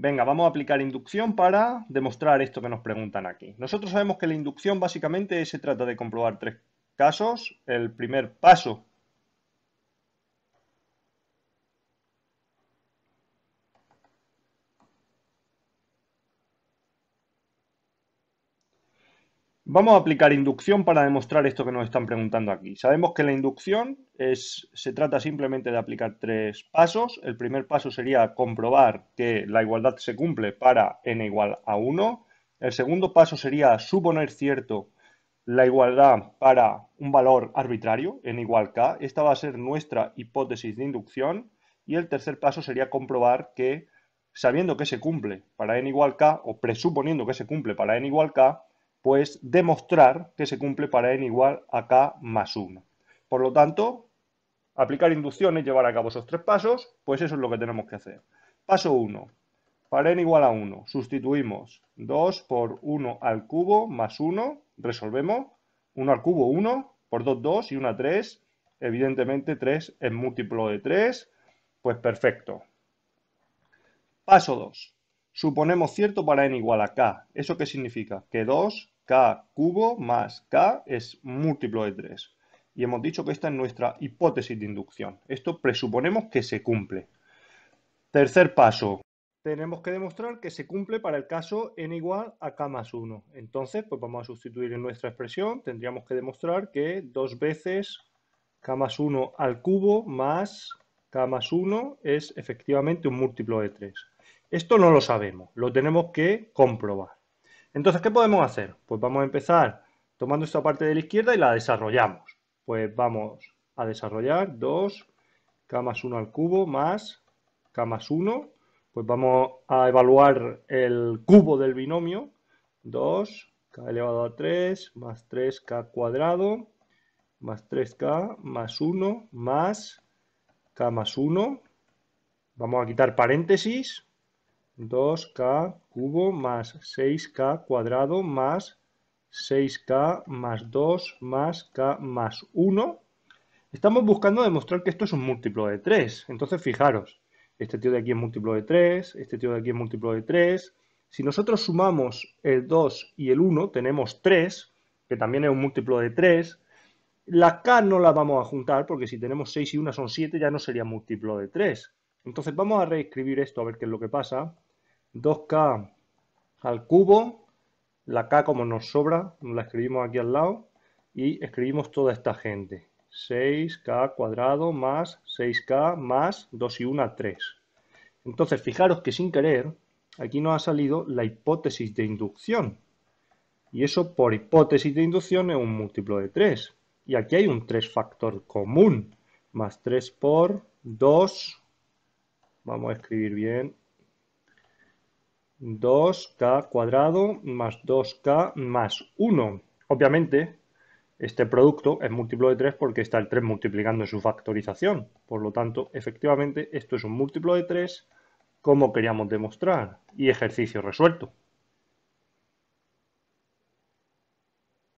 venga, vamos a aplicar inducción para demostrar esto que nos preguntan aquí. Nosotros sabemos que la inducción básicamente se trata de comprobar tres casos. El primer paso Vamos a aplicar inducción para demostrar esto que nos están preguntando aquí. Sabemos que la inducción es, se trata simplemente de aplicar tres pasos. El primer paso sería comprobar que la igualdad se cumple para n igual a 1. El segundo paso sería suponer cierto la igualdad para un valor arbitrario, n igual k. Esta va a ser nuestra hipótesis de inducción. Y el tercer paso sería comprobar que, sabiendo que se cumple para n igual k, o presuponiendo que se cumple para n igual k, pues demostrar que se cumple para n igual a k más 1. Por lo tanto, aplicar inducciones, llevar a cabo esos tres pasos, pues eso es lo que tenemos que hacer. Paso 1. Para n igual a 1, sustituimos 2 por 1 al cubo más 1, resolvemos 1 al cubo 1, por 2 2 y 1 3, evidentemente 3 es múltiplo de 3, pues perfecto. Paso 2. Suponemos cierto para n igual a k. ¿Eso qué significa? Que 2 k cubo más k es múltiplo de 3. Y hemos dicho que esta es nuestra hipótesis de inducción. Esto presuponemos que se cumple. Tercer paso. Tenemos que demostrar que se cumple para el caso n igual a k más 1. Entonces, pues vamos a sustituir en nuestra expresión. Tendríamos que demostrar que dos veces k más 1 al cubo más k más 1 es efectivamente un múltiplo de 3. Esto no lo sabemos, lo tenemos que comprobar. Entonces, ¿qué podemos hacer? Pues vamos a empezar tomando esta parte de la izquierda y la desarrollamos. Pues vamos a desarrollar 2, k más 1 al cubo más k más 1. Pues vamos a evaluar el cubo del binomio. 2, k elevado a 3 más 3k cuadrado más 3k más 1 más k más 1. Vamos a quitar paréntesis 2k cubo más 6k cuadrado más 6k más 2 más k más 1. Estamos buscando demostrar que esto es un múltiplo de 3. Entonces, fijaros, este tío de aquí es múltiplo de 3, este tío de aquí es múltiplo de 3. Si nosotros sumamos el 2 y el 1, tenemos 3, que también es un múltiplo de 3. La k no la vamos a juntar porque si tenemos 6 y 1 son 7 ya no sería múltiplo de 3. Entonces vamos a reescribir esto a ver qué es lo que pasa. 2k al cubo, la k como nos sobra, la escribimos aquí al lado, y escribimos toda esta gente. 6k cuadrado más 6k más 2 y 1, 3. Entonces, fijaros que sin querer, aquí nos ha salido la hipótesis de inducción. Y eso por hipótesis de inducción es un múltiplo de 3. Y aquí hay un 3 factor común. Más 3 por 2. Vamos a escribir bien 2k cuadrado más 2k más 1. Obviamente, este producto es múltiplo de 3 porque está el 3 multiplicando en su factorización. Por lo tanto, efectivamente, esto es un múltiplo de 3 como queríamos demostrar. Y ejercicio resuelto.